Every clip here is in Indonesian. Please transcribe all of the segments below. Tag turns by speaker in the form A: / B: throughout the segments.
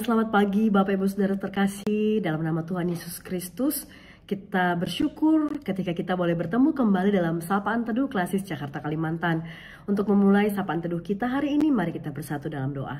A: selamat pagi Bapak Ibu Saudara terkasih dalam nama Tuhan Yesus Kristus. Kita bersyukur ketika kita boleh bertemu kembali dalam Sapaan Teduh Klasis Jakarta Kalimantan. Untuk memulai Sapaan Teduh kita hari ini, mari kita bersatu dalam doa.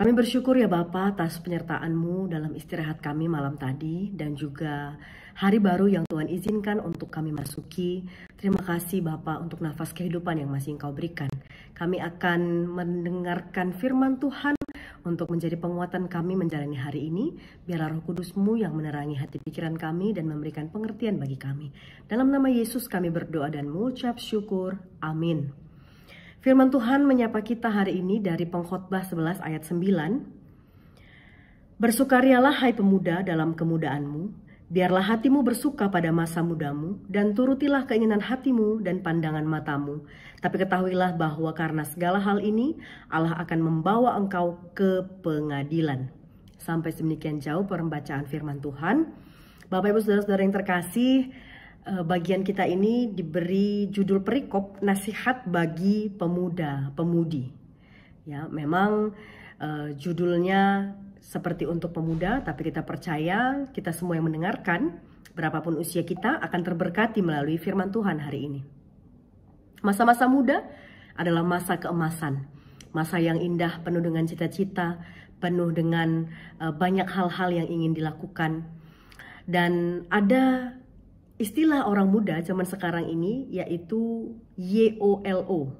A: Kami bersyukur ya Bapak atas penyertaanmu dalam istirahat kami malam tadi dan juga hari baru yang Tuhan izinkan untuk kami masuki. Terima kasih Bapak untuk nafas kehidupan yang masih Engkau berikan. Kami akan mendengarkan firman Tuhan untuk menjadi penguatan kami menjalani hari ini. Biarlah roh kudusmu yang menerangi hati pikiran kami dan memberikan pengertian bagi kami. Dalam nama Yesus kami berdoa dan mengucap syukur. Amin. Firman Tuhan menyapa kita hari ini dari pengkhotbah 11 ayat 9. Bersukarialah hai pemuda dalam kemudaanmu, Biarlah hatimu bersuka pada masa mudamu, dan turutilah keinginan hatimu dan pandangan matamu. Tapi ketahuilah bahwa karena segala hal ini, Allah akan membawa engkau ke pengadilan. Sampai semikian jauh perembacaan firman Tuhan. Bapak, Ibu, Saudara-saudara yang terkasih, eh, bagian kita ini diberi judul perikop nasihat bagi pemuda, pemudi. Ya, memang uh, judulnya seperti untuk pemuda, tapi kita percaya kita semua yang mendengarkan, berapapun usia kita akan terberkati melalui firman Tuhan hari ini. Masa-masa muda adalah masa keemasan, masa yang indah penuh dengan cita-cita, penuh dengan e, banyak hal-hal yang ingin dilakukan. Dan ada istilah orang muda zaman sekarang ini yaitu YOLO,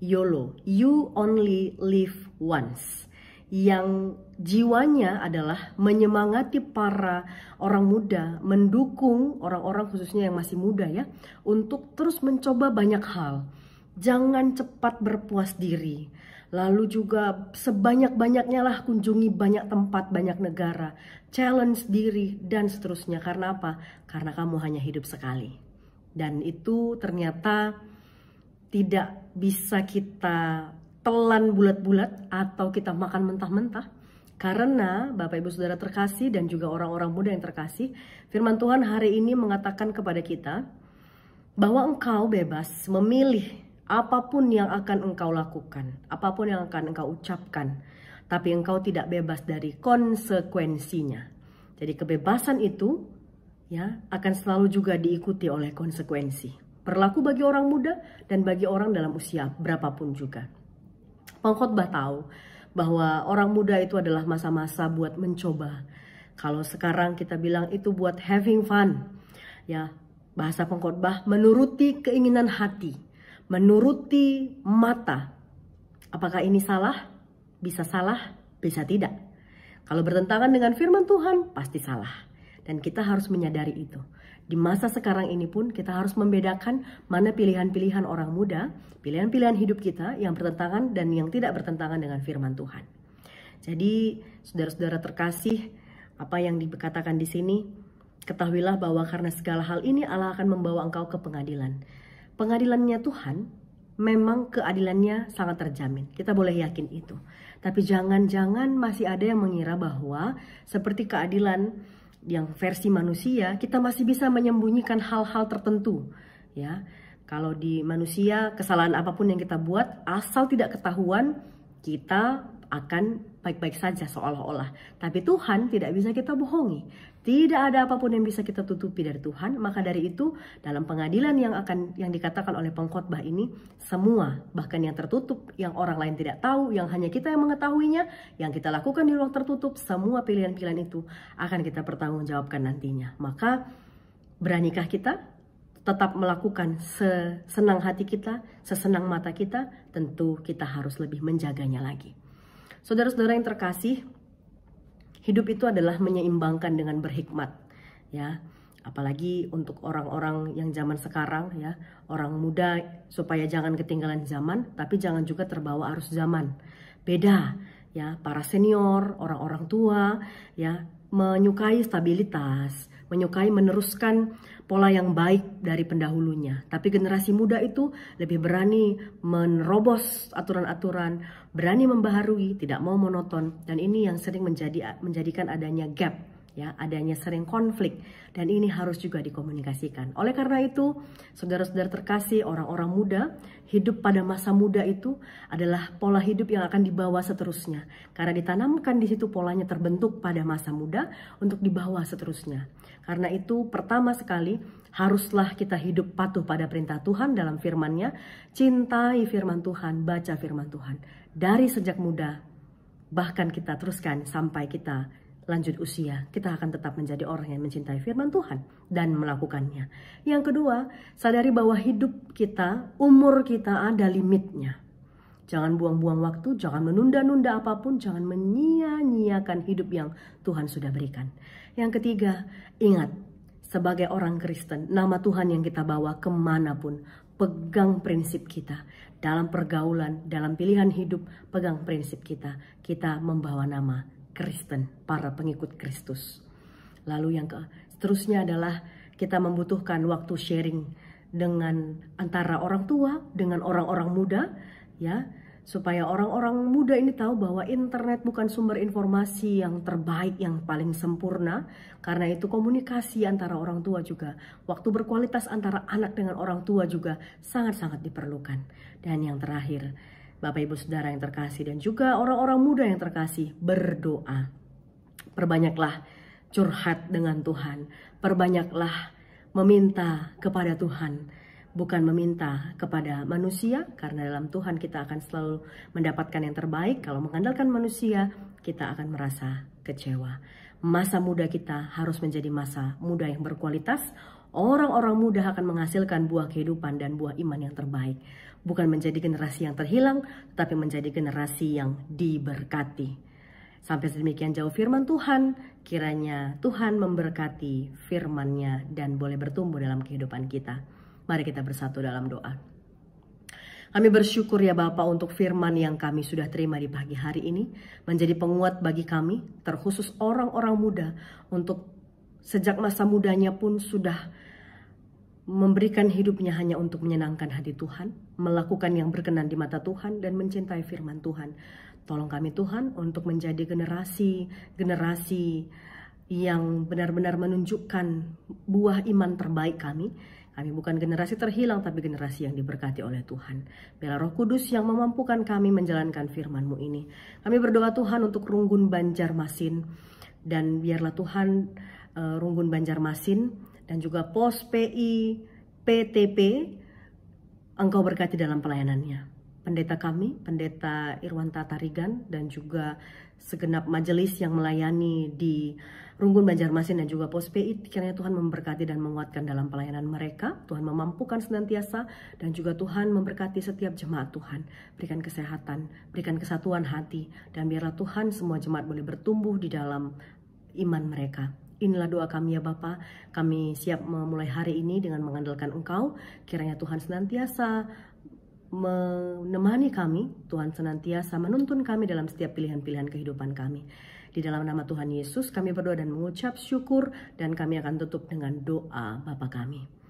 A: YOLO, You Only Live Once yang jiwanya adalah menyemangati para orang muda, mendukung orang-orang khususnya yang masih muda ya, untuk terus mencoba banyak hal. Jangan cepat berpuas diri. Lalu juga sebanyak-banyaknya lah kunjungi banyak tempat, banyak negara, challenge diri dan seterusnya. Karena apa? Karena kamu hanya hidup sekali. Dan itu ternyata tidak bisa kita telan bulat-bulat atau kita makan mentah-mentah. Karena Bapak Ibu Saudara terkasih dan juga orang-orang muda yang terkasih, firman Tuhan hari ini mengatakan kepada kita bahwa engkau bebas memilih apapun yang akan engkau lakukan, apapun yang akan engkau ucapkan, tapi engkau tidak bebas dari konsekuensinya. Jadi kebebasan itu ya akan selalu juga diikuti oleh konsekuensi. Berlaku bagi orang muda dan bagi orang dalam usia berapapun juga pengkhotbah tahu bahwa orang muda itu adalah masa-masa buat mencoba. Kalau sekarang kita bilang itu buat having fun. Ya, bahasa pengkhotbah menuruti keinginan hati, menuruti mata. Apakah ini salah? Bisa salah, bisa tidak. Kalau bertentangan dengan firman Tuhan, pasti salah. Dan kita harus menyadari itu. Di masa sekarang ini pun kita harus membedakan mana pilihan-pilihan orang muda, pilihan-pilihan hidup kita yang bertentangan dan yang tidak bertentangan dengan firman Tuhan. Jadi, saudara-saudara terkasih, apa yang dikatakan di sini, ketahuilah bahwa karena segala hal ini Allah akan membawa engkau ke pengadilan. Pengadilannya Tuhan memang keadilannya sangat terjamin. Kita boleh yakin itu. Tapi jangan-jangan masih ada yang mengira bahwa seperti keadilan yang versi manusia kita masih bisa menyembunyikan hal-hal tertentu ya kalau di manusia kesalahan apapun yang kita buat asal tidak ketahuan kita akan baik-baik saja seolah-olah. Tapi Tuhan tidak bisa kita bohongi. Tidak ada apapun yang bisa kita tutupi dari Tuhan. Maka dari itu, dalam pengadilan yang akan yang dikatakan oleh pengkhotbah ini, semua bahkan yang tertutup, yang orang lain tidak tahu, yang hanya kita yang mengetahuinya, yang kita lakukan di ruang tertutup, semua pilihan-pilihan itu akan kita pertanggungjawabkan nantinya. Maka beranikah kita tetap melakukan sesenang hati kita, sesenang mata kita, tentu kita harus lebih menjaganya lagi. Saudara-saudara yang terkasih, hidup itu adalah menyeimbangkan dengan berhikmat, ya. Apalagi untuk orang-orang yang zaman sekarang ya, orang muda supaya jangan ketinggalan zaman, tapi jangan juga terbawa arus zaman. Beda ya, para senior, orang-orang tua ya menyukai stabilitas, menyukai meneruskan pola yang baik dari pendahulunya. Tapi generasi muda itu lebih berani menerobos aturan-aturan, berani membaharui, tidak mau monoton dan ini yang sering menjadi menjadikan adanya gap ya adanya sering konflik dan ini harus juga dikomunikasikan. Oleh karena itu, saudara-saudara terkasih, orang-orang muda hidup pada masa muda itu adalah pola hidup yang akan dibawa seterusnya karena ditanamkan di situ polanya terbentuk pada masa muda untuk dibawa seterusnya. Karena itu, pertama sekali haruslah kita hidup patuh pada perintah Tuhan dalam firman-Nya, cintai firman Tuhan, baca firman Tuhan dari sejak muda bahkan kita teruskan sampai kita lanjut usia, kita akan tetap menjadi orang yang mencintai firman Tuhan dan melakukannya. Yang kedua, sadari bahwa hidup kita, umur kita ada limitnya. Jangan buang-buang waktu, jangan menunda-nunda apapun, jangan menyia-nyiakan hidup yang Tuhan sudah berikan. Yang ketiga, ingat, sebagai orang Kristen, nama Tuhan yang kita bawa kemanapun, pegang prinsip kita. Dalam pergaulan, dalam pilihan hidup, pegang prinsip kita. Kita membawa nama Kristen, para pengikut Kristus. Lalu yang ke, seterusnya adalah kita membutuhkan waktu sharing dengan antara orang tua dengan orang-orang muda ya supaya orang-orang muda ini tahu bahwa internet bukan sumber informasi yang terbaik yang paling sempurna karena itu komunikasi antara orang tua juga waktu berkualitas antara anak dengan orang tua juga sangat-sangat diperlukan dan yang terakhir Bapak Ibu Saudara yang terkasih dan juga orang-orang muda yang terkasih berdoa. Perbanyaklah curhat dengan Tuhan, perbanyaklah meminta kepada Tuhan, bukan meminta kepada manusia karena dalam Tuhan kita akan selalu mendapatkan yang terbaik. Kalau mengandalkan manusia, kita akan merasa kecewa. Masa muda kita harus menjadi masa muda yang berkualitas. Orang-orang muda akan menghasilkan buah kehidupan dan buah iman yang terbaik bukan menjadi generasi yang terhilang, tetapi menjadi generasi yang diberkati. Sampai sedemikian jauh firman Tuhan, kiranya Tuhan memberkati firmannya dan boleh bertumbuh dalam kehidupan kita. Mari kita bersatu dalam doa. Kami bersyukur ya Bapa untuk firman yang kami sudah terima di pagi hari ini menjadi penguat bagi kami, terkhusus orang-orang muda untuk sejak masa mudanya pun sudah memberikan hidupnya hanya untuk menyenangkan hati Tuhan, melakukan yang berkenan di mata Tuhan, dan mencintai firman Tuhan. Tolong kami Tuhan untuk menjadi generasi-generasi yang benar-benar menunjukkan buah iman terbaik kami. Kami bukan generasi terhilang, tapi generasi yang diberkati oleh Tuhan. Biarlah roh kudus yang memampukan kami menjalankan firman-Mu ini. Kami berdoa Tuhan untuk Runggun Banjarmasin, dan biarlah Tuhan uh, Runggun Banjarmasin dan juga pos PI, PTP, engkau berkati dalam pelayanannya. Pendeta kami, Pendeta Irwan Tatarigan dan juga segenap majelis yang melayani di Runggun Banjarmasin dan juga Pos PI, kiranya Tuhan memberkati dan menguatkan dalam pelayanan mereka, Tuhan memampukan senantiasa, dan juga Tuhan memberkati setiap jemaat Tuhan. Berikan kesehatan, berikan kesatuan hati, dan biarlah Tuhan semua jemaat boleh bertumbuh di dalam iman mereka. Inilah doa kami ya Bapa. Kami siap memulai hari ini dengan mengandalkan Engkau. Kiranya Tuhan senantiasa menemani kami. Tuhan senantiasa menuntun kami dalam setiap pilihan-pilihan kehidupan kami. Di dalam nama Tuhan Yesus kami berdoa dan mengucap syukur dan kami akan tutup dengan doa Bapa kami.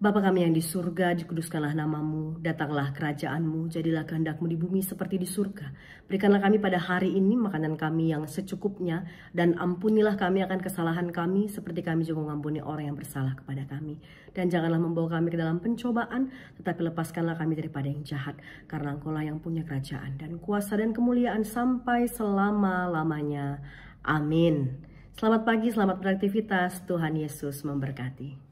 A: Bapa kami yang di surga, dikuduskanlah namamu, datanglah kerajaanmu, jadilah kehendakmu di bumi seperti di surga. Berikanlah kami pada hari ini makanan kami yang secukupnya, dan ampunilah kami akan kesalahan kami, seperti kami juga mengampuni orang yang bersalah kepada kami. Dan janganlah membawa kami ke dalam pencobaan, tetapi lepaskanlah kami daripada yang jahat, karena engkau lah yang punya kerajaan dan kuasa dan kemuliaan sampai selama-lamanya. Amin. Selamat pagi, selamat beraktivitas. Tuhan Yesus memberkati.